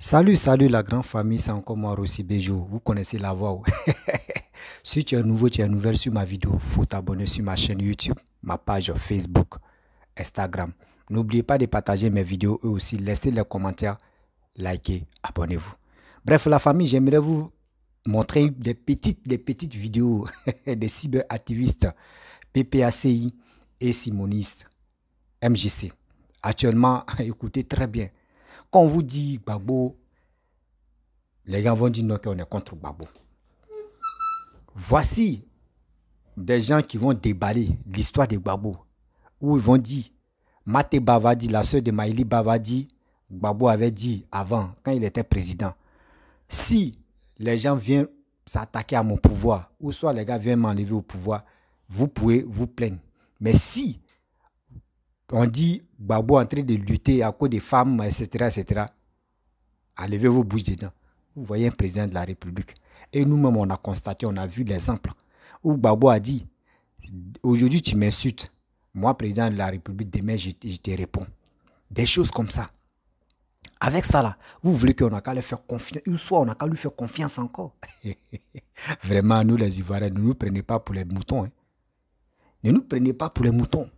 Salut, salut la grande famille, c'est encore moi Rossi Bejo. Vous connaissez la voix. si tu es nouveau, tu es nouvelle sur ma vidéo, faut t'abonner sur ma chaîne YouTube, ma page Facebook, Instagram. N'oubliez pas de partager mes vidéos et aussi. Laissez les commentaires, likez, abonnez-vous. Bref, la famille, j'aimerais vous montrer des petites, des petites vidéos des cyberactivistes PPACI et Simoniste, MJC. Actuellement, écoutez très bien quand on vous dit Babo, les gens vont dire non, qu'on est contre Babo. Voici des gens qui vont déballer l'histoire de Babo, où ils vont dire Maté Bavadi, la sœur de Maïli Bavadi, Babo avait dit avant, quand il était président, si les gens viennent s'attaquer à mon pouvoir, ou soit les gars viennent m'enlever au pouvoir, vous pouvez vous plaindre. Mais si on dit Babou en train de lutter à cause des femmes, etc., etc. Allez vos bouches dedans. Vous voyez un président de la République. Et nous-mêmes, on a constaté, on a vu l'exemple où Babou a dit Aujourd'hui, tu m'insultes. Moi, président de la République, demain, je, te réponds. Des choses comme ça. Avec ça, là, vous voulez qu'on a qu'à lui faire confiance. ou soit, on a qu'à lui faire confiance encore. Vraiment, nous, les Ivoiriens, ne nous prenez pas pour les moutons. Hein. Ne nous prenez pas pour les moutons.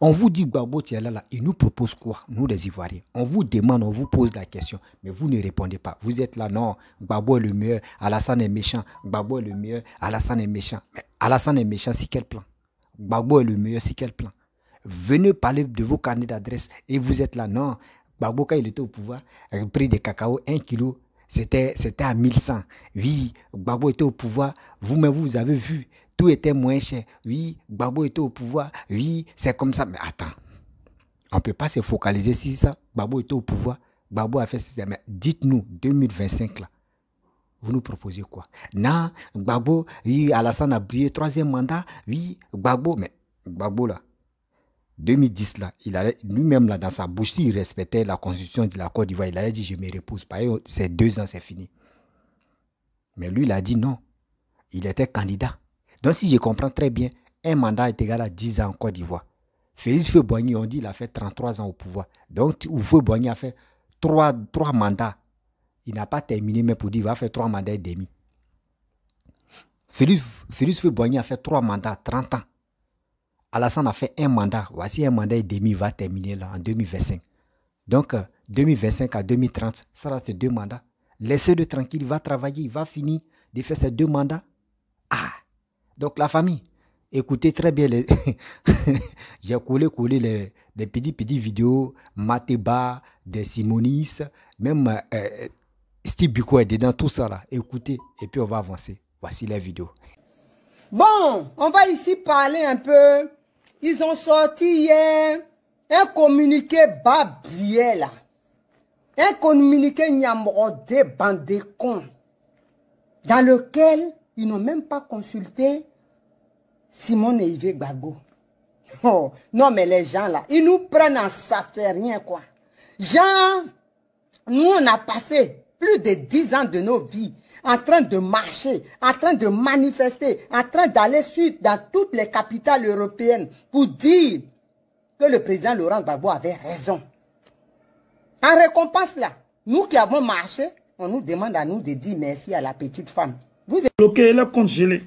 On vous dit Gbagbo tiens là, il nous propose quoi, nous les Ivoiriens On vous demande, on vous pose la question, mais vous ne répondez pas. Vous êtes là, non, Babo est le meilleur, Alassane est méchant, Babo est le meilleur, Alassane est méchant. Mais Alassane est méchant, si quel plan Babo est le meilleur, si quel plan Venez parler de vos carnets d'adresse et vous êtes là, non, Babo quand il était au pouvoir, le euh, prix des cacao, 1 kilo, c'était à 1100. Oui, Babo était au pouvoir, vous-même vous avez vu, tout était moins cher. Oui, Babo était au pouvoir. Oui, c'est comme ça. Mais attends, on ne peut pas se focaliser sur ça. Babo était au pouvoir. Babo a fait ceci. Mais dites-nous, 2025, là, vous nous proposez quoi Non, Gbagbo, oui, Alassane a brillé, troisième mandat. Oui, Babo, mais Gbagbo, là, 2010, là, il lui-même, là, dans sa bouche, s'il respectait la constitution de la Côte d'Ivoire, il avait dit, je me repose pas. C'est deux ans, c'est fini. Mais lui, il a dit non. Il était candidat. Donc, si je comprends très bien, un mandat est égal à 10 ans en Côte d'Ivoire. Félix feu on dit, il a fait 33 ans au pouvoir. Donc, Feu-Boigny a fait 3, mandats. Il n'a pas terminé, mais pour dire, il va faire trois mandats et demi. Félix, Félix feu a fait trois mandats, 30 ans. Alassane a fait un mandat. Voici un mandat et demi, il va terminer là, en 2025. Donc, 2025 euh, à 2030, ça reste deux mandats. Laissez-le tranquille, il va travailler, il va finir de faire ses deux mandats. Ah! Donc la famille, écoutez très bien les... J'ai collé, collé les, petits, petits vidéos, Matéba, des Simonis, même euh, Steve Biko est dedans, tout ça là. Écoutez, et puis on va avancer. Voici les vidéos. Bon, on va ici parler un peu. Ils ont sorti hier un communiqué bas là. Un communiqué Nyamro de Dans lequel ils n'ont même pas consulté Simon et Yves Gbagbo. Oh, non, mais les gens là, ils nous prennent en ça fait rien quoi. Jean, nous on a passé plus de dix ans de nos vies en train de marcher, en train de manifester, en train d'aller suite dans toutes les capitales européennes pour dire que le président Laurent Gbagbo avait raison. En récompense là, nous qui avons marché, on nous demande à nous de dire merci à la petite femme vous avez bloqué le compte gelé.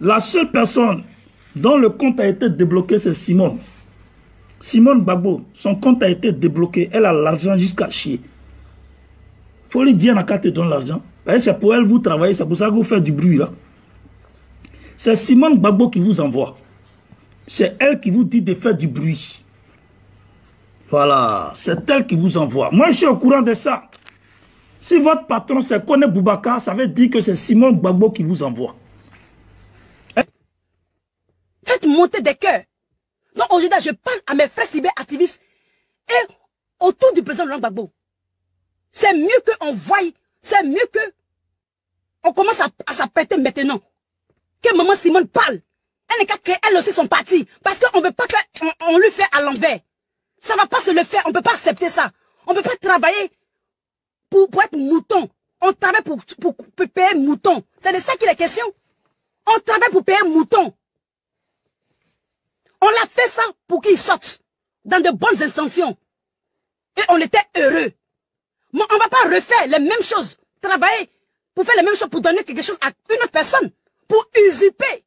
La seule personne dont le compte a été débloqué, c'est Simone. Simone Babo, son compte a été débloqué. Elle a l'argent jusqu'à chier. faut lui dire, Naka te donne l'argent. Eh, c'est pour elle, vous travaillez, c'est pour ça que vous faites du bruit là. C'est Simone Babo qui vous envoie. C'est elle qui vous dit de faire du bruit. Voilà, c'est elle qui vous envoie. Moi, je suis au courant de ça. Si votre patron se connaît Boubacar, ça veut dire que c'est Simone Gbagbo qui vous envoie. Hein? Faites monter des cœurs. Donc aujourd'hui, je parle à mes frères cyberactivistes et autour du président Laurent Gbagbo. C'est mieux qu'on voie, c'est mieux que on commence à, s'apprêter maintenant. Que maman Simone parle. Elle n'est qu'à créer elle aussi son parti. Parce qu'on ne veut pas qu'on on lui fait à l'envers. Ça ne va pas se le faire. On ne peut pas accepter ça. On ne peut pas travailler pour, être mouton. On travaille pour, pour, pour payer mouton. C'est de ça qu'il est question. On travaille pour payer mouton. On a fait ça pour qu'il sorte dans de bonnes intentions. Et on était heureux. Mais on ne va pas refaire les mêmes choses. Travailler pour faire les mêmes choses, pour donner quelque chose à une autre personne. Pour usurper.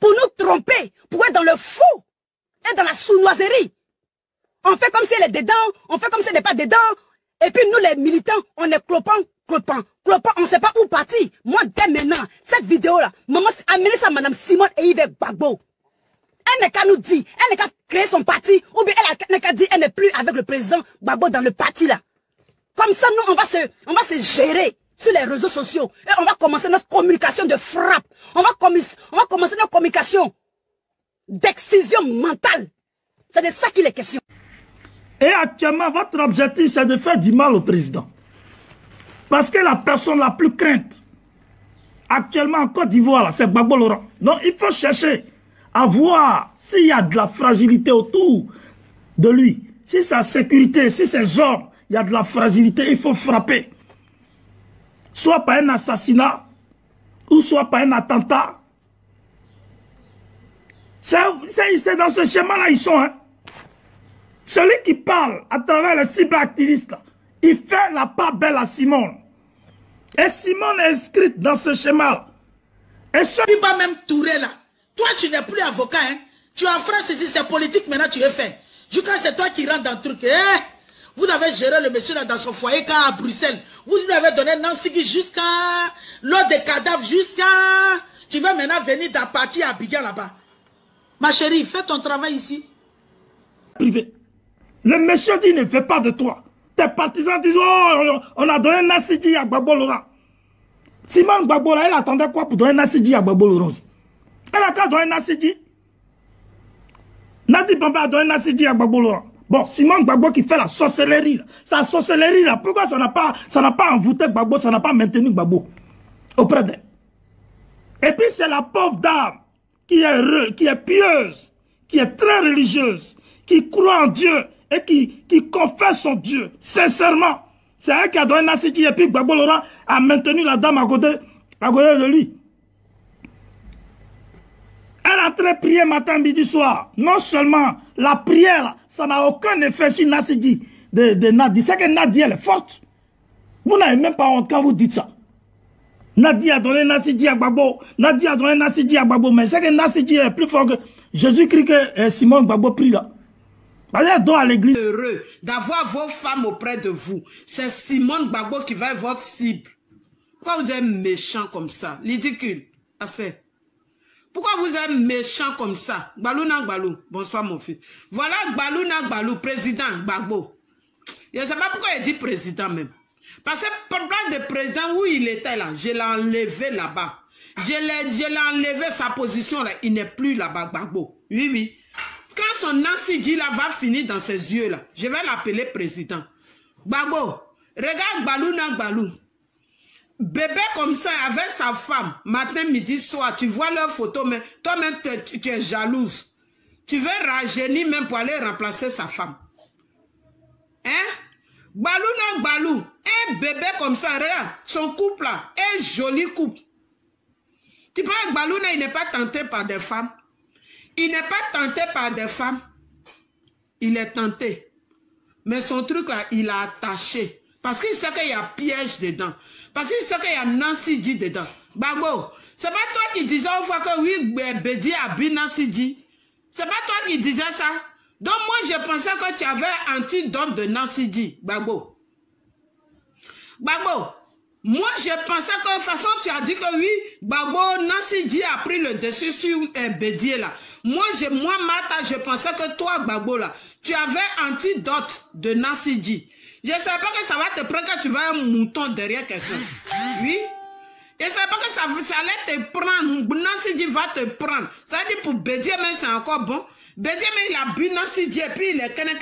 Pour nous tromper. Pour être dans le fou, Et dans la sournoiserie. On fait comme si elle est dedans. On fait comme si elle n'est pas dedans. Et puis nous les militants, on est clopant, clopant, clopant, on ne sait pas où partir. Moi, dès maintenant, cette vidéo-là, maman, amenez ça à Madame Simone et Yves Bagbo. Elle n'est qu'à nous dire, elle n'est qu'à créer son parti, ou bien elle n'est qu'à dire, elle n'est plus avec le président Bagbo dans le parti là. Comme ça, nous, on va se, on va se gérer sur les réseaux sociaux et on va commencer notre communication de frappe. On va, on va commencer notre communication d'excision mentale. C'est de ça qu'il est question. Et actuellement, votre objectif, c'est de faire du mal au président. Parce que la personne la plus crainte, actuellement en Côte d'Ivoire, c'est Gbagbo Laurent. Donc, il faut chercher à voir s'il y a de la fragilité autour de lui. Si sa sécurité, si ses hommes, il y a de la fragilité, il faut frapper. Soit par un assassinat, ou soit par un attentat. C'est dans ce schéma-là, ils sont. Hein. Celui qui parle à travers les cyberactivistes, il fait la part belle à Simone. Et Simone est inscrite dans ce schéma. Et ce... Il va même Touré là. Toi, tu n'es plus avocat, hein. Tu as France c'est politique maintenant, tu es fait. Jusqu'à c'est toi qui rentre dans le truc. Hein. vous avez géré le monsieur là dans son foyer car à Bruxelles. Vous lui avez donné Nancy jusqu'à l'eau des cadavres jusqu'à... Tu veux maintenant venir d'appartir à Bigan là-bas. Ma chérie, fais ton travail ici. Privé. Le monsieur dit ne fais pas de toi. Tes partisans disent, oh, on a donné un Nassidi à Babo Simon Simone Gbagbo, elle attendait quoi pour donner un Nassidi à Babo Elle a qu'à donner Nassidi. Nadi Bamba a donné un Nassidi à Babo Bon, Simon Babo qui fait la sorcellerie, sa sorcellerie là, pourquoi ça n'a pas, pas envoûté Babo ça n'a pas maintenu Babo auprès d'elle. Et puis c'est la pauvre dame qui est, qui est pieuse, qui est très religieuse, qui croit en Dieu, et qui, qui confesse son Dieu, sincèrement. C'est elle qui a donné Nassidi et puis Gbagbo Laurent a maintenu la dame à côté, à côté de lui. Elle a très prié matin, midi, soir. Non seulement la prière, ça n'a aucun effet sur Nassidi de, de Nadi. C'est que Nadi, elle est forte. Vous n'avez même pas honte quand vous dites ça. Nadi a donné Nassidi à Babo. Nadi a donné Nassidi à Babo. Mais c'est que Nassidi est plus fort que Jésus-Christ que euh, Simon Babo prie là. Vous êtes Heureux d'avoir vos femmes auprès de vous. C'est Simone Gbagbo qui va être votre cible. Pourquoi vous êtes méchant comme ça Ridicule. Assez. Pourquoi vous êtes méchant comme ça Gbalouna Gbalou. Bonsoir mon fils. Voilà Gbalouna Gbalou, président Gbagbo. Je ne sais pas pourquoi il dit président même. Parce que problème de président où il était là, je l'ai enlevé là-bas. Je l'ai enlevé sa position là. Il n'est plus là-bas Gbagbo. Oui, oui. Quand son Nancy là va finir dans ses yeux là, je vais l'appeler président. Babo, regarde Balou Nang Bébé comme ça avec sa femme, matin, midi, soir, tu vois leur photo, mais toi-même tu, es jalouse. Tu veux rajeunir même pour aller remplacer sa femme. Hein? Balou Nang Balou, un bébé comme ça, regarde, son couple là, un joli couple. Tu penses que Balou il n'est pas tenté par des femmes? Il n'est pas tenté par des femmes. Il est tenté. Mais son truc là, il a attaché. Parce qu'il sait qu'il y a piège dedans. Parce qu'il sait qu'il y a Nancy dit dedans. ce c'est pas toi qui disais une fois que oui, Bédi a bu Nancy Ce C'est pas toi qui disais ça. Donc moi, je pensais que tu avais un don de Nancy G, Bago. Bago, moi, je pensais que de toute façon, tu as dit que oui, Babo, Nancy dit a pris le dessus sur euh, Bédié, là. Moi, je, moi, mata je pensais que toi, Gbagbo, tu avais antidote de D. Je ne savais pas que ça va te prendre quand tu vas un mouton derrière quelqu'un. Oui. Je ne savais pas que ça, ça allait te prendre. Nassidi va te prendre. Ça dit pour Bédier, mais c'est encore bon. Bédier, mais il a bu Nassidi et puis il est canin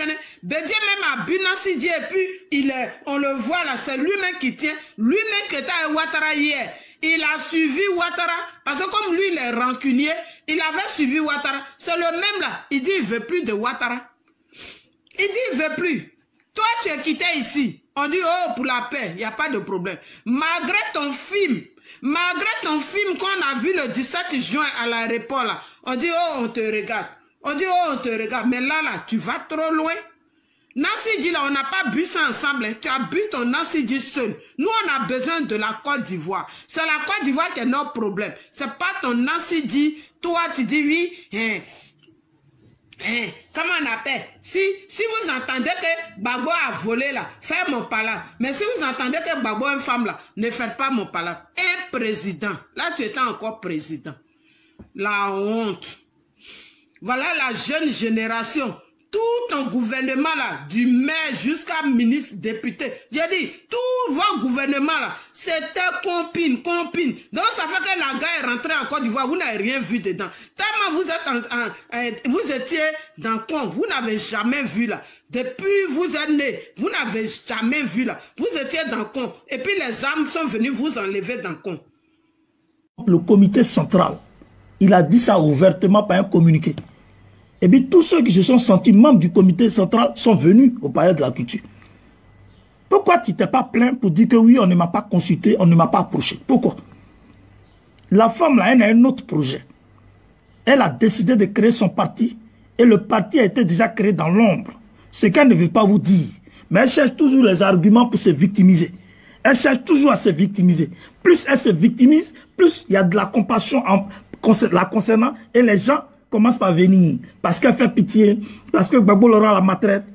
Bédier même a bu Nassidi et puis il est, on le voit là, c'est lui-même qui tient. Lui-même qui était à Ouattara hier il a suivi Ouattara, parce que comme lui, il est rancunier, il avait suivi Ouattara. C'est le même là. Il dit, il veut plus de Ouattara. Il dit, il veut plus. Toi, tu es quitté ici. On dit, oh, pour la paix, il n'y a pas de problème. Malgré ton film, malgré ton film qu'on a vu le 17 juin à la là, on dit, oh, on te regarde. On dit, oh, on te regarde. Mais là, là, tu vas trop loin. Nancy dit là, on n'a pas bu ça ensemble. Hein. Tu as bu ton Nancy dit seul. Nous, on a besoin de la Côte d'Ivoire. C'est la Côte d'Ivoire qui est notre problème. C'est pas ton Nancy dit. Toi, tu dis oui. Hein. Hein, comment on appelle si, si vous entendez que Babo a volé là, ferme mon pala. Mais si vous entendez que Babo est une femme là, ne faites pas mon pala. Un président. Là, tu étais encore président. La honte. Voilà la jeune génération tout ton gouvernement là, du maire jusqu'à ministre député, j'ai dit, tout votre gouvernement là, c'était compine, compine. Donc ça fait que la gare est rentrée en Côte d'Ivoire, vous n'avez rien vu dedans. Tellement vous êtes euh, vous étiez dans con, vous n'avez jamais vu là. Depuis vous êtes né, vous n'avez jamais vu là. Vous étiez dans con. Et puis les âmes sont venues vous enlever dans con. Le comité central, il a dit ça ouvertement par un communiqué. Et eh puis tous ceux qui se sont sentis membres du comité central sont venus au palais de la culture. Pourquoi tu t'es pas plaint pour dire que oui, on ne m'a pas consulté, on ne m'a pas approché Pourquoi La femme, là, elle a un autre projet. Elle a décidé de créer son parti et le parti a été déjà créé dans l'ombre. Ce qu'elle ne veut pas vous dire. Mais elle cherche toujours les arguments pour se victimiser. Elle cherche toujours à se victimiser. Plus elle se victimise, plus il y a de la compassion en, la concernant et les gens commence par venir. Parce qu'elle fait pitié. Parce que Gbagbo l'aura la maltraite.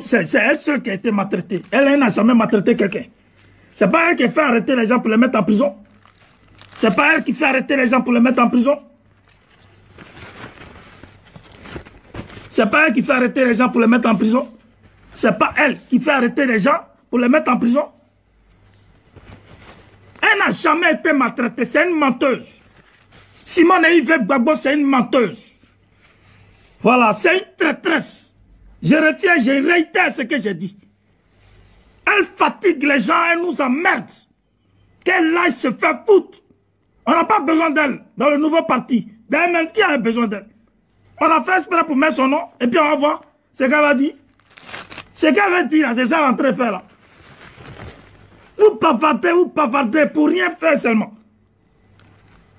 C'est elle seule qui a été maltraitée. Elle, elle n'a jamais maltraité quelqu'un. C'est pas elle qui fait arrêter les gens pour les mettre en prison. C'est pas elle qui fait arrêter les gens pour les mettre en prison. C'est pas elle qui fait arrêter les gens pour les mettre en prison. C'est pas elle qui fait arrêter les gens pour les mettre en prison. Elle n'a jamais été maltraitée. C'est une menteuse. Simone Yves Gbagbo, c'est une menteuse. Voilà, c'est une traîtresse. Je retiens, je réitère ce que j'ai dit. Elle fatigue les gens, elle nous emmerde. Qu'elle lâche se fait foutre. On n'a pas besoin d'elle dans le nouveau parti. D'ailleurs, qui a besoin d'elle On a fait espérer pour mettre son nom et puis on va voir ce qu'elle va dire. Ce qu'elle va dire, c'est ça l'entrée faire là. Vous pavardez, vous pavardez pour rien faire seulement.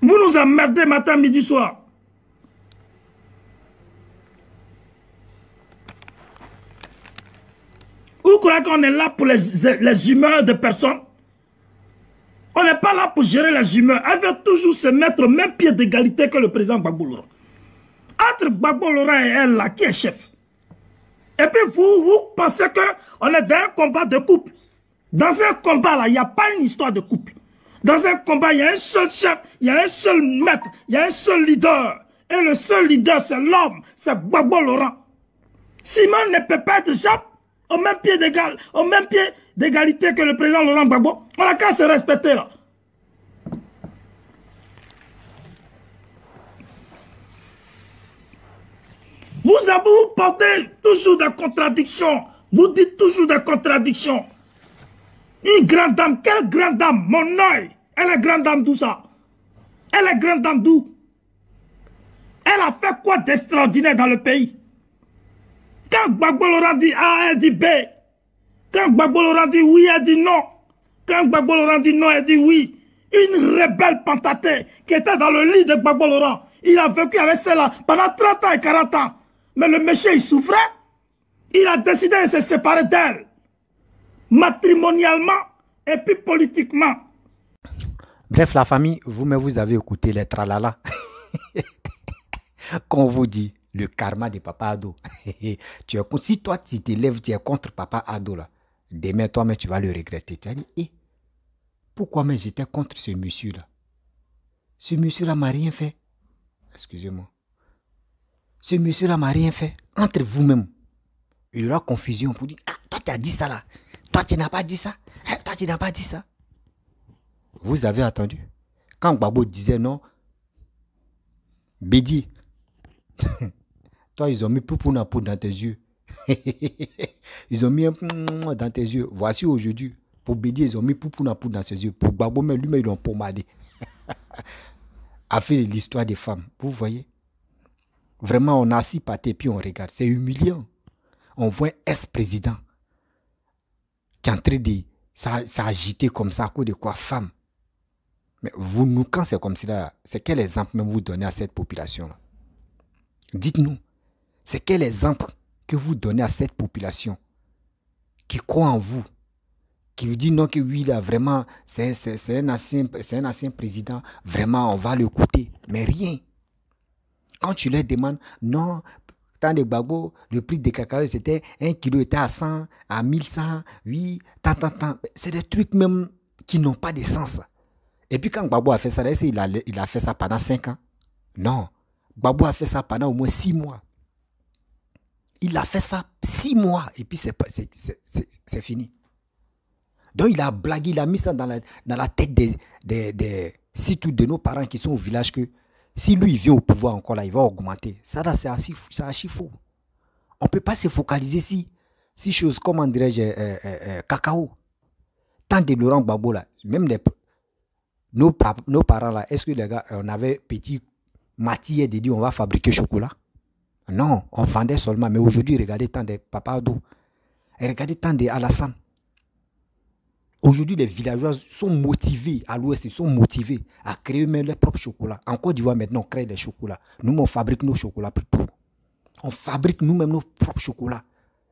Vous nous emmerdez matin, midi, soir. Vous croyez qu'on est là pour les, humeurs de personnes On n'est pas là pour gérer les humeurs. Elle veut toujours se mettre au même pied d'égalité que le président Bagboulora. Entre Bagboulora et elle, là, qui est chef Et puis vous, vous pensez qu'on est dans un combat de couple. Dans un combat, là, il n'y a pas une histoire de couple. Dans un combat, il y a un seul chef, il y a un seul maître, il y a un seul leader. Et le seul leader, c'est l'homme, c'est Babo Laurent. Simon ne peut pas être chef au même pied d'égal, au même pied d'égalité que le président Laurent Babo. On a qu'à se respecter là. Vous vous portez toujours des contradictions. Vous dites toujours des contradictions. Une grande dame, quelle grande dame, mon oeil, elle est grande dame d'où ça Elle est grande dame d'où Elle a fait quoi d'extraordinaire dans le pays Quand Gbagbolora dit A, elle dit B. Quand Gbagbolora dit oui, elle dit non. Quand Gbagbolora dit non, elle dit oui. Une rebelle pantatée qui était dans le lit de Gbagbolora. Il a vécu avec celle-là pendant 30 ans et 40 ans. Mais le monsieur, il souffrait. Il a décidé de se séparer d'elle. Matrimonialement et puis politiquement. Bref, la famille, vous-même, vous avez écouté les tralala qu'on vous dit le karma de papa Ado. tu si toi, tu t'élèves, tu es contre papa Ado, là, demain, toi, mais tu vas le regretter. Tu as dit, eh, pourquoi mais j'étais contre ce monsieur-là Ce monsieur-là m'a rien fait. Excusez-moi. Ce monsieur-là m'a rien fait. Entre vous-même, il y aura confusion pour dire, ah, toi, tu as dit ça là. Toi, tu n'as pas dit ça. Eh, toi, tu n'as pas dit ça. Vous avez attendu. Quand Babo disait non, Bédi, toi, ils ont mis Poupouna Pou dans tes yeux. ils ont mis un dans tes yeux. Voici aujourd'hui. Pour Bédi, ils ont mis Poupouna Pou dans ses yeux. Pour mais lui-même, ils l'ont pommadé. a fait l'histoire des femmes. Vous voyez Vraiment, on assis par tes pieds, on regarde. C'est humiliant. On voit un ex-président qui est en train de s'agiter comme ça à cause de quoi Femme. Mais vous, nous, quand c'est comme cela, c'est quel exemple même vous donnez à cette population Dites-nous, c'est quel exemple que vous donnez à cette population qui croit en vous, qui vous dit non, que oui, là, vraiment, c'est un, ancien, président, vraiment, on va l'écouter. Mais rien. Quand tu leur demandes, non, tant de bagots le prix des cacao, c'était 1 kilo était à 100, à 1100, oui, tant, tant, tant. C'est des trucs même qui n'ont pas de sens. Et puis quand Babou a fait ça, il a fait ça pendant 5 ans Non. Babou a fait ça pendant au moins 6 mois. Il a fait ça 6 mois et puis c'est fini. Donc il a blagué, il a mis ça dans la, tête des, des, de nos parents qui sont au village que si lui il vient au pouvoir encore là, il va augmenter. Ça là, c'est assez chiffon. On ne peut pas se focaliser si, si choses, comment dirais-je, cacao. Euh, euh, euh, Tant de Laurent Babou là, même les, nos, parents là, est-ce que les gars, on avait petit matière de dire on va fabriquer chocolat Non, on vendait seulement. Mais aujourd'hui, regardez tant des papas d'eau. Et regardez tant des Alassane. Aujourd'hui, les villageois sont motivés à l'ouest, ils sont motivés à créer même leur propre chocolat. En Côte d'Ivoire, maintenant, on crée des chocolats. Nous, on fabrique nos chocolats plutôt. On fabrique nous-mêmes nos propres chocolats.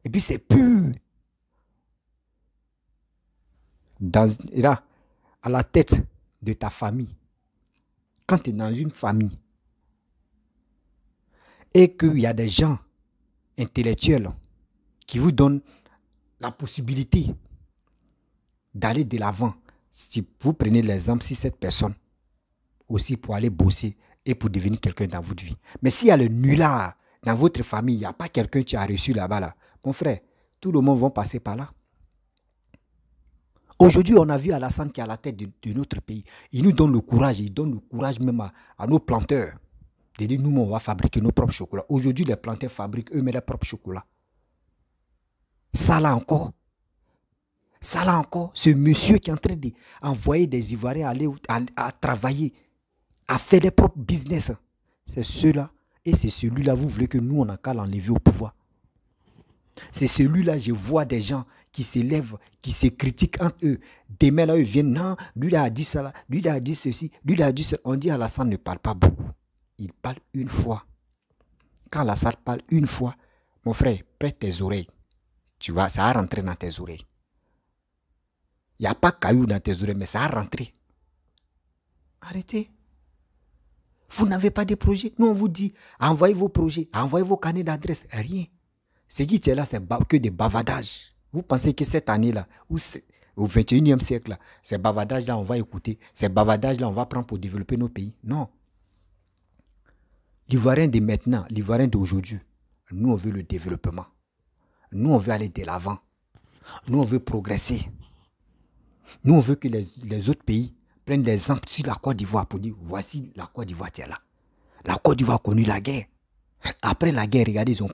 Et puis, c'est pur. Dans, là, à la tête de ta famille, quand tu es dans une famille, et qu'il y a des gens intellectuels qui vous donnent la possibilité d'aller de l'avant, si vous prenez l'exemple, si cette personne aussi pour aller bosser et pour devenir quelqu'un dans votre vie. Mais s'il y a le nulard dans votre famille, il n'y a pas quelqu'un qui a reçu là-bas, là. mon frère, tout le monde va passer par là. Aujourd'hui, on a vu Alassane qui est à la tête de, notre pays. Il nous donne le courage, il donne le courage même à, nos planteurs de dire nous, on va fabriquer nos propres chocolats. Aujourd'hui, les planteurs fabriquent eux-mêmes leurs propres chocolats. Ça là encore, ça là encore, ce monsieur qui est en train d'envoyer des Ivoiriens aller à, travailler, à faire des propres business, c'est ceux-là et c'est celui-là, vous voulez que nous, on a qu'à l'enlever au pouvoir. C'est celui-là, je vois des gens, qui s'élèvent, qui se critiquent entre eux. Des là, à eux viennent, non, lui il a dit ça, lui il a dit ceci, lui il a dit cela. On dit à salle, ne parle pas beaucoup. Il parle une fois. Quand salle parle une fois, mon frère, prête tes oreilles. Tu vois, ça a rentré dans tes oreilles. Il n'y a pas cailloux dans tes oreilles, mais ça a rentré. Arrêtez. Vous n'avez pas de projet. Nous, on vous dit, envoyez vos projets, envoyez vos carnets d'adresse. Rien. Ce qui est là, c'est que des bavardages. Vous pensez que cette année-là, au 21e siècle ces bavardages-là, on va écouter, ces bavardages-là, on va prendre pour développer nos pays. Non. L'Ivoirien de maintenant, l'Ivoirien d'aujourd'hui, nous, on veut le développement. Nous, on veut aller de l'avant. Nous, on veut progresser. Nous, on veut que les, autres pays prennent l'exemple sur la Côte d'Ivoire pour dire voici la Côte d'Ivoire, tiens là. La Côte d'Ivoire a connu la guerre. Après la guerre, regardez, ils ont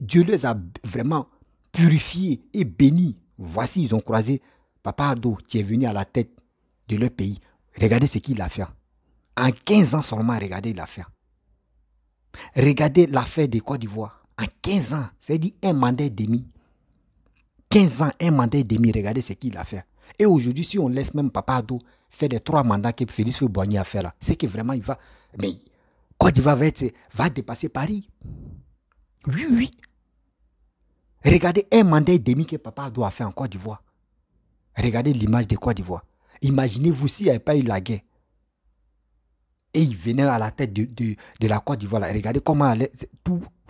Dieu les a vraiment purifié et béni. Voici, ils ont croisé Papa qui est venu à la tête de leur pays. Regardez ce qu'il a fait. En 15 ans seulement, regardez l'affaire. Regardez l'affaire de Côte d'Ivoire. En 15 ans, c'est-à-dire un mandat et demi. 15 ans, un mandat et demi, regardez ce qu'il a fait. Et aujourd'hui, si on laisse même Papa Ado faire les trois mandats que Félix Boigny a fait là, c'est que vraiment il va. Mais Côte d'Ivoire va dépasser Paris. Oui, oui. Regardez un mandat et demi que papa doit faire en Côte d'Ivoire. Regardez l'image de Côte d'Ivoire. Imaginez-vous s'il n'y avait pas eu la guerre. Et il venait à la tête de, la Côte d'Ivoire. Regardez comment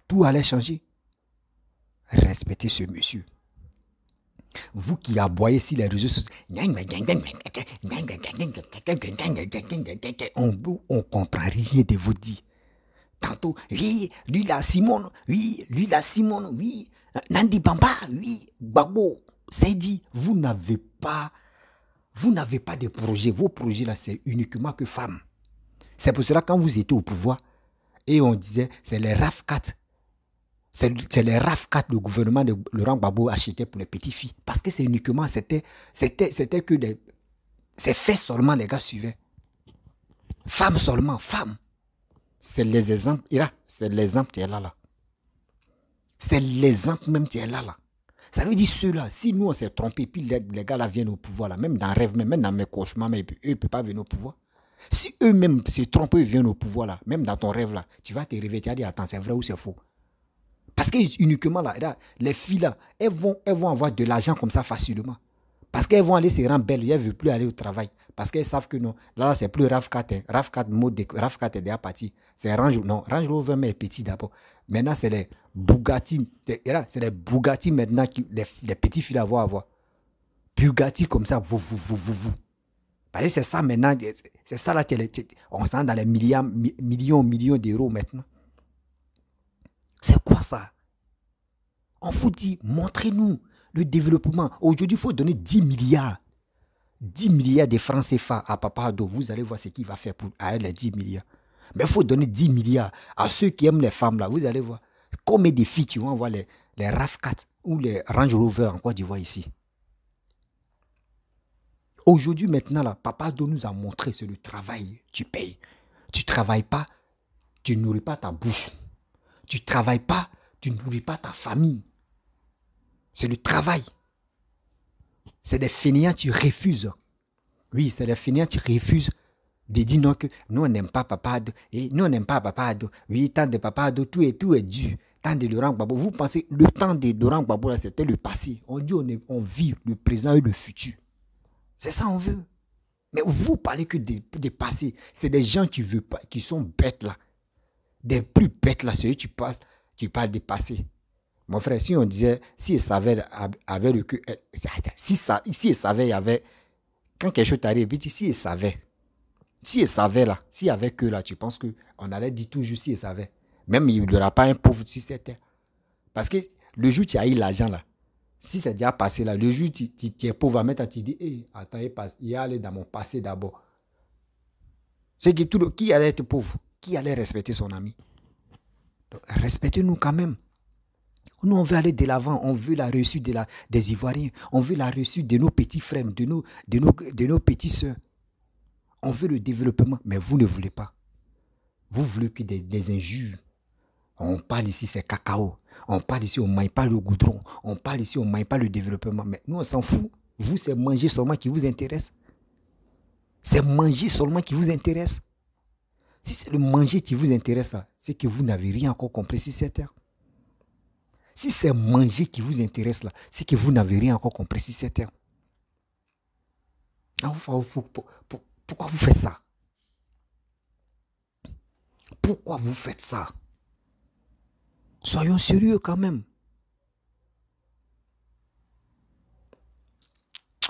tout, allait changer. Respectez ce monsieur. Vous qui aboyez sur les réseaux sociaux, on ne comprend rien de vous dire. Tantôt, oui, lui la Simone, oui, lui la Simone, oui, Nandi Bamba, oui, Babo, dit, vous n'avez pas, vous n'avez pas de projet. Vos projets là, c'est uniquement que femmes. C'est pour cela quand vous étiez au pouvoir et on disait c'est les RAF 4. C'est les RAF 4, le gouvernement de Laurent Babo achetait pour les petites filles. Parce que c'est uniquement, c'était, c'était, c'était que des. C'est fait seulement, les gars suivaient. Femmes seulement, femmes. C'est les exemples, c'est l'exemple, là, là. C'est les même qui est là, là. Ça veut dire ceux-là, si nous on s'est trompé, puis les, gars là viennent au pouvoir, là, même dans rêve, même dans mes cauchemars, mais eux ne peuvent pas venir au pouvoir. Si eux-mêmes se trompent, ils viennent au pouvoir là, même dans ton rêve là, tu vas te réveiller, tu vas dire attends, c'est vrai ou c'est faux. Parce que uniquement les filles là, elles vont, elles vont avoir de l'argent comme ça facilement. Parce qu'elles vont aller se rendre belles, elles ne veulent plus aller au travail. Parce qu'ils savent que non, là, c'est plus RAV4. 4 hein. mode de, RAV4 est déjà parti. C'est Range Non, Range Rover, mais petit d'abord. Maintenant, c'est les Bugatti. C'est les Bugatti maintenant, qui, les, petits fils à voir à voir. Bugatti comme ça, vous, vous, vous, vous, vous. Parce que c'est ça maintenant, c'est ça là, on sent dans les milliards, millions, millions d'euros maintenant. C'est quoi ça On vous dit, montrez-nous le développement. Aujourd'hui, il faut donner 10 milliards 10 milliards de francs CFA à ah, Papa vous allez voir ce qu'il va faire pour elle les 10 milliards. Mais il faut donner 10 milliards à ceux qui aiment les femmes là, vous allez voir. Combien de filles qui vont avoir les, les ou les Range Rover en Côte d'Ivoire ici Aujourd'hui, maintenant, là, Papa nous a montré c'est le travail, tu payes. Tu travailles pas, tu nourris pas ta bouche. Tu travailles pas, tu nourris pas ta famille. C'est le travail c'est des fainéants, tu refuses. Oui, c'est des fainéants, tu refuses de dire non que nous, on n'aime pas papado. Et nous, on n'aime pas papado. Oui, tant de papado, tout et tout est dû. Tant de Laurent Gbagbo. Vous pensez, le temps de Laurent Gbagbo, c'était le passé. On dit, on, vit le présent et le futur. C'est ça, on veut. Mais vous parlez que des, passés. C'est des gens qui, veulent pas, qui sont bêtes là. Des plus bêtes là, c'est eux qui parlent, qui parlent des passés. Mon frère, si on disait, si il savait avait le cul, euh, si, ça, il savait, il y avait, quand quelque chose t'arrive, si il savait, si il savait là, s'il si avait que là, tu penses qu'on allait dire tout si il savait. Même il n'y aura pas un pauvre cette terre Parce que le jour où tu as eu l'argent là, si c'est déjà passé là, le jour où tu, es pauvre, maintenant tu dis, hey, eh, attends, il, est allé dans mon passé d'abord. C'est qui, tout qui allait être pauvre Qui allait respecter son ami Respectez-nous quand même. Nous, on veut aller de l'avant, on veut la réussite de la, des Ivoiriens, on veut la réussite de nos petits frères, de nos, de de nos petits soeurs. On veut le développement, mais vous ne voulez pas. Vous voulez que des, injures. On parle ici, c'est cacao. On parle ici, on ne maille pas le goudron. On parle ici, on ne maille pas le développement. Mais nous, on s'en fout. Vous, c'est manger seulement qui vous intéresse. C'est manger seulement qui vous intéresse. Si c'est le manger qui vous intéresse, c'est que vous n'avez rien encore compris sur cette terre. Si c'est manger qui vous intéresse là, c'est que vous n'avez rien encore compris si c'est ah, Pourquoi vous faites ça Pourquoi vous faites ça Soyons sérieux quand même.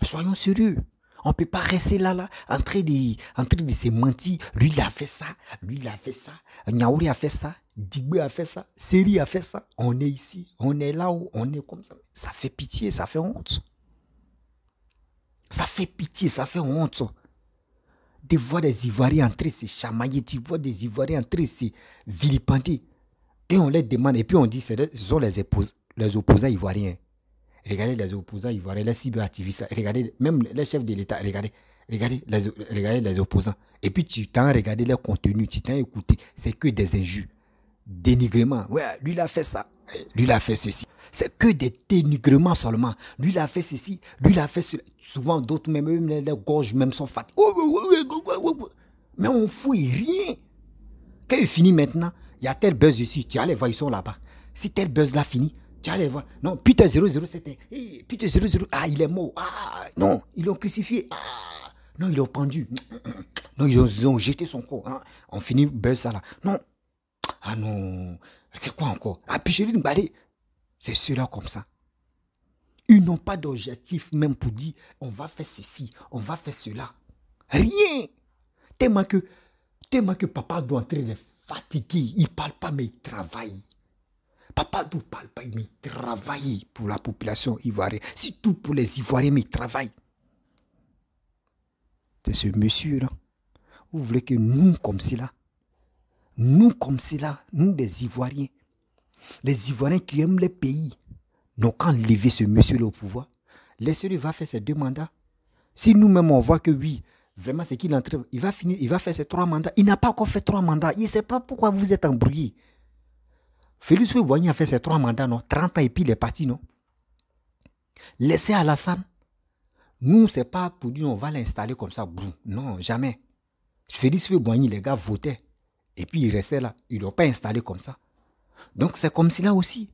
Soyons sérieux. On ne peut pas rester là, là, en train de, en de se mentir. Lui, il a fait ça. Lui, il a fait ça. Niaouli a fait ça. Digby a fait ça, Série a fait ça, on est ici, on est là où on est comme ça. Ça fait pitié, ça fait honte. Ça fait pitié, ça fait honte. De voir des Ivoiriens entrer c'est chamailler, tu vois des Ivoiriens entrer c'est Et on les demande, et puis on dit, ce sont les, opposants ivoiriens. Regardez les opposants ivoiriens, les cyberactivistes, regardez, même les chefs de l'État, regardez, regardez les, opposants. Et puis tu t'en regardes leur contenu, tu t'en écoutes, c'est que des injures dénigrement. Ouais, lui, il a fait ça. Lui, il a fait ceci. C'est que des dénigrements seulement. Lui, il a fait ceci. Lui, il a fait Souvent, d'autres, même, même les gorges, même sont fat. Oh, oh, oh, Mais on fouille rien. Quand il finit maintenant, il y a tel buzz ici. Tu allez voir, ils sont là-bas. Si tel buzz là finit, tu allez voir. Non, Peter 007. c'était. Peter 00, ah, il est mort. Ah, non, ils l'ont crucifié. Ah, non, ils l'ont pendu. Non, ils ont, jeté son corps. Hein. On finit, buzz ça là. Non, ah non, c'est quoi encore Ah, C'est cela comme ça. Ils n'ont pas d'objectif même pour dire on va faire ceci, on va faire cela. Rien. Tellement que, tellement que papa doit entrer les fatigués. Il ne parle pas, mais il travaille. Papa ne parle pas, mais il travaille pour la population ivoirienne. Surtout pour les Ivoiriens, mais il travaille. C'est ce monsieur-là. Vous voulez que nous, comme cela, nous, comme cela, nous, des Ivoiriens, les Ivoiriens qui aiment le pays, n'ont quand levé ce monsieur au pouvoir. Laissez-le va faire ses deux mandats. Si nous-mêmes, on voit que oui, vraiment, c'est qu'il entre, il va finir, il va faire ses trois mandats. Il n'a pas encore fait trois mandats. Il ne sait pas pourquoi vous êtes embrouillés. Félix Ouattara a fait ses trois mandats, non 30 ans et puis il est parti, non Laissez Alassane. Nous, c'est pas pour dire on va l'installer comme ça. Non, jamais. Félix Fouboigny, les gars votaient. Et puis il restait là. Ils l'ont pas installé comme ça. Donc c'est comme cela là aussi,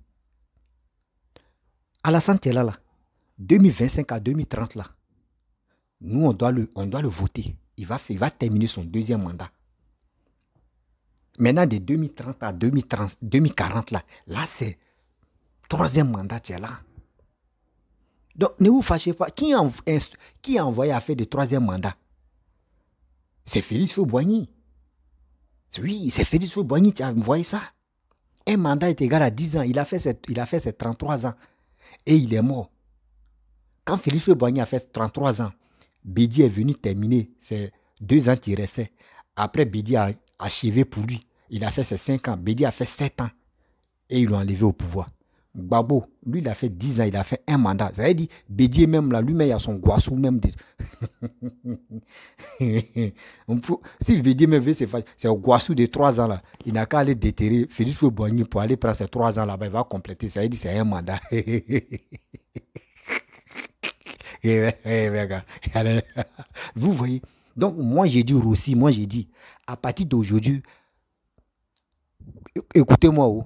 la santé, là, là, 2025 à 2030 là, nous on doit le, on doit le voter. Il va, il va terminer son deuxième mandat. Maintenant, de 2030 à 2030, 2040, là, là c'est troisième mandat, tu là. Donc, ne vous fâchez pas. Qui, a envoyé à faire de troisième mandat C'est Félix Fouboigny. Oui, c'est Félix Leboigny vous Boigny, tu ça Un mandat est égal à 10 ans. Il a fait ses, il a fait ses 33 ans. Et il est mort. Quand Félix Boigny a fait 33 ans, Bédi est venu terminer ses deux ans qui restaient. Après, Bédi a achevé pour lui. Il a fait ses 5 ans. Bédi a fait 7 ans. Et ils l'ont enlevé au pouvoir. Babo, lui, il a fait 10 ans, il a fait un mandat. Ça veut dire, Bédier même, là, lui-même, il a son guassou même. Si Bédier même veut se faire, c'est un guassou de 3 ans, là. Il n'a qu'à aller déterrer Félix Fouboigny pour aller prendre ses 3 ans là-bas. Il va compléter. Ça veut dire, c'est un mandat. Eh eh Vous voyez Donc, moi, j'ai dit Rossi, moi, j'ai dit, à partir d'aujourd'hui, écoutez-moi, oh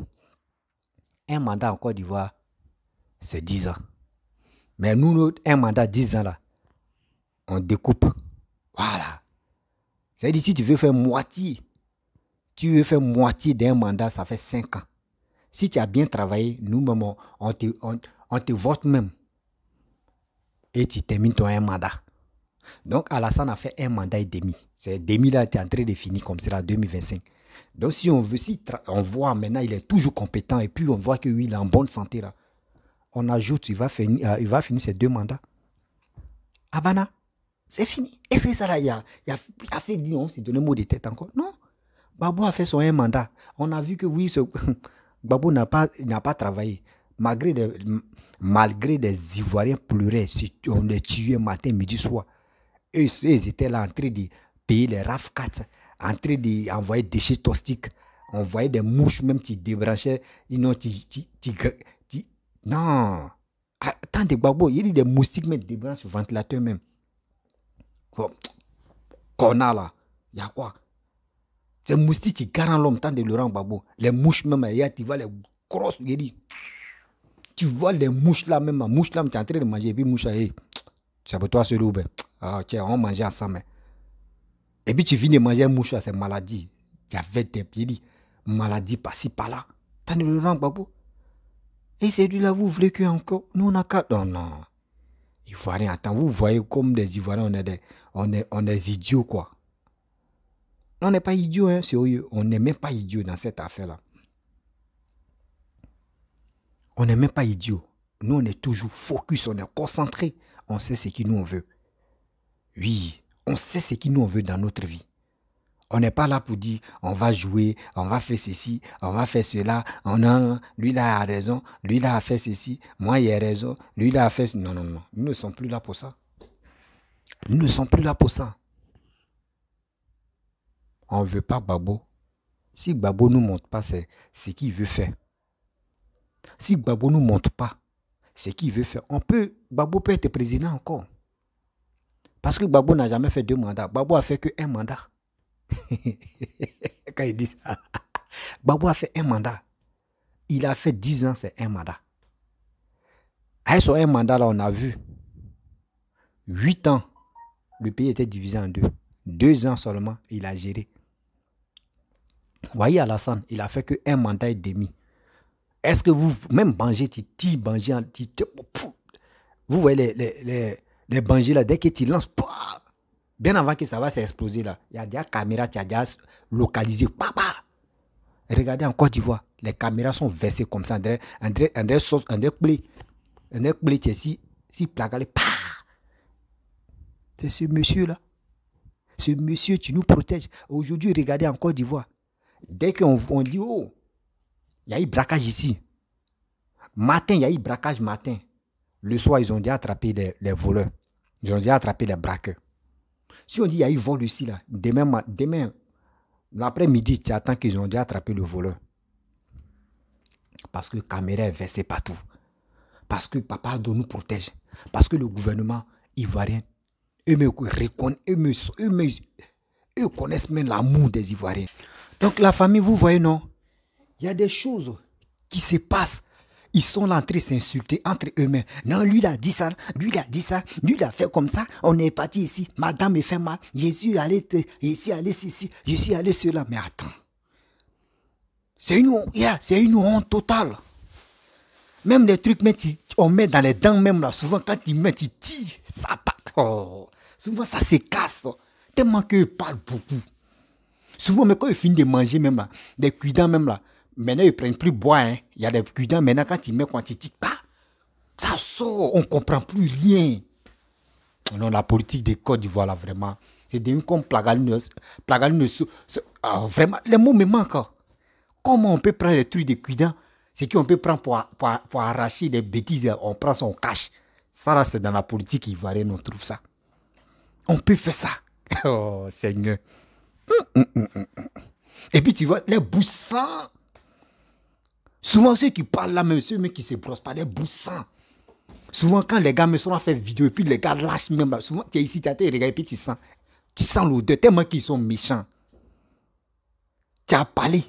un mandat en Côte d'Ivoire, c'est 10 ans. Mais nous, un mandat 10 ans, là, on découpe. Voilà. C'est-à-dire, si tu veux faire moitié, tu veux faire moitié d'un mandat, ça fait 5 ans. Si tu as bien travaillé, nous-mêmes, on, te, vote même. Et tu termines ton un mandat. Donc, Alassane a fait un mandat et demi. C'est demi là, tu es en train de finir comme cela, 2025. Donc si on veut, si on voit maintenant, il est toujours compétent et puis on voit que oui, il est en bonne santé là. On ajoute, il va finir, euh, il va finir ses deux mandats. Abana, c'est fini. Est-ce que ça là, il a, il a, fait dire, on s'est donné mot de tête encore Non. Babou a fait son un mandat. On a vu que oui, Babou n'a pas, travaillé. Malgré des, malgré des Ivoiriens pleuraient, on les tuait matin, midi, soir. ils étaient là en train de payer les RAF 4 en train d'envoyer des déchets toxiques. On des mouches même qui débranchaient. Non, tu, de non. Attends, de babos, il y a des moustiques qui débranchent le ventilateur même. Qu'on là. Il y a quoi Ces moustiques qui garant l'homme, tant de Laurent Babo. Les mouches même, tu vois les grosses, il dit. Tu vois les mouches là même, mouches là, tu es en train de manger, et puis mouches là, ça c'est pour toi, celui-là. Ben. Ah, tiens, on mangeait ensemble. Hein. Et puis tu viens de manger un mouchoir, c'est maladie. y avait des pieds, maladie par-ci, par-là. T'as le rang, babou. Et celui-là, vous voulez que encore Nous, on a quatre. Non, non. Ivoiriens, attends, vous voyez comme des Ivoiriens, on est des, on on est idiots, quoi. On n'est pas idiots, hein, sérieux. On n'est même pas idiots dans cette affaire-là. On n'est même pas idiots. Nous, on est toujours focus, on est concentré. On sait ce que nous, on veut. Oui, on sait ce qui nous on veut dans notre vie. On n'est pas là pour dire on va jouer, on va faire ceci, on va faire cela, on a lui là a raison, lui là a fait ceci, moi il a raison, lui là a fait ceci non non non, nous ne sommes plus là pour ça. Nous ne sommes plus là pour ça. On ne veut pas Babo. Si Babo ne nous montre pas c'est ce qu'il veut faire. Si Babo ne nous montre pas ce qu'il veut faire, on peut Babo peut être président encore. Parce que Babou n'a jamais fait deux mandats. Babou a fait que un mandat. Quand il dit ça, Babou a fait un mandat. Il a fait dix ans, c'est un mandat. Avec son un mandat, là, on a vu. Huit ans, le pays était divisé en deux. Deux ans seulement, il a géré. Voyez Alassane, il a fait que un mandat et demi. Est-ce que vous, même Bangé, Titi, Bangé, vous voyez les les bandits là, dès que tu lances, bien avant que ça va s'exploser là, il y a des caméras tu as déjà localisé. Regardez en Côte d'Ivoire, les caméras sont versées comme ça. André, André, André, André, André, André, André, tu es si, si C'est ce monsieur là. Ce monsieur, tu nous protèges. Aujourd'hui, regardez en Côte d'Ivoire. Dès qu'on on dit, oh, il y a eu braquage ici. Matin, il y a eu braquage matin. Le soir, ils ont déjà attrapé les voleurs. Ils ont déjà attrapé les braqueurs. Si on dit qu'il y a eu vol ici, là, demain, demain l'après-midi, tu attends qu'ils ont déjà attrapé le voleur. Parce que caméra est versée partout. Parce que Papa nous protège. Parce que le gouvernement ivoirien, eux me connaissent même l'amour des Ivoiriens. Donc la famille, vous voyez, non Il y a des choses qui se passent ils sont là en train de s'insulter entre eux-mêmes. Non, lui, il a dit ça, lui, il a dit ça, lui, il a fait comme ça, on est parti ici, madame me fait mal, Jésus, allez allé, ici allez ici, je suis allé cela. Mais attends, c'est une, une honte totale. Même les trucs, mais on met dans les dents même là, souvent quand ils mettent, ils tirent, ça passe. Oh. Souvent ça se casse, tellement qu'ils parlent beaucoup. Souvent, mais quand ils finissent de manger même là, des cuidants même là, Maintenant, ils prennent plus bois. Hein. Il y a des gudins, maintenant, quand ils mettent quantité, pas bah, ça sort, on ne comprend plus rien. Non, la politique des Côte d'Ivoire, là, vraiment, c'est devenu comme plagaline ah, vraiment, les mots me manquent. Hein. Comment on peut prendre les trucs des cuidants Ce qu'on peut prendre pour, pour, pour, arracher des bêtises, hein. on prend son cash. Ça, là, c'est dans la politique ivoirienne, on trouve ça. On peut faire ça. Oh, Seigneur. Hum, hum, hum, Et puis, tu vois, les boussins. Souvent, ceux qui parlent là, même ceux qui se brossent pas les boussins. Souvent, quand les gars me sont à faire vidéo, et puis les gars lâchent même, souvent, tu es ici, tu as regards et puis tu sens. Tu sens l'odeur tellement qu'ils sont méchants. Tu as parlé.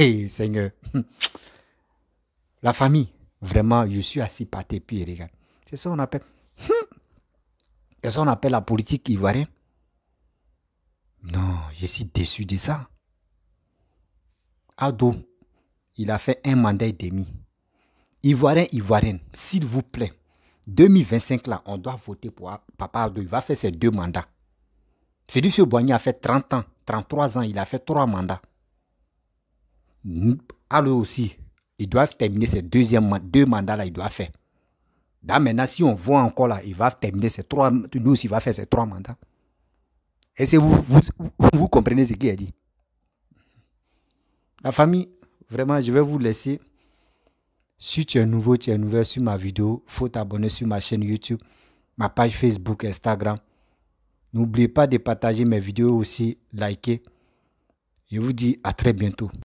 Hé, Seigneur. La famille, vraiment, je suis assis par tes pieds, regarde. C'est ça qu'on appelle. C'est ça qu'on appelle la politique ivoirienne. Non, je suis déçu de ça. Ado, il a fait un mandat et demi. Ivoirien, Ivoirienne, s'il vous plaît, 2025 là, on doit voter pour Papa Ardo. Il va faire ses deux mandats. Félix Boigny a fait 30 ans, 33 ans, il a fait trois mandats. Alors, aussi, il doit terminer ses deuxième, deux mandats là, il doit faire. Dans maintenant, si on voit encore là, il va terminer ses trois, nous aussi, il va faire ses trois mandats. Et c'est que vous, vous comprenez ce qu'il a dit. La famille, Vraiment, je vais vous laisser. Si tu es nouveau, tu es nouveau sur ma vidéo, faut t'abonner sur ma chaîne YouTube, ma page Facebook, Instagram. N'oubliez pas de partager mes vidéos aussi, liker. Je vous dis à très bientôt.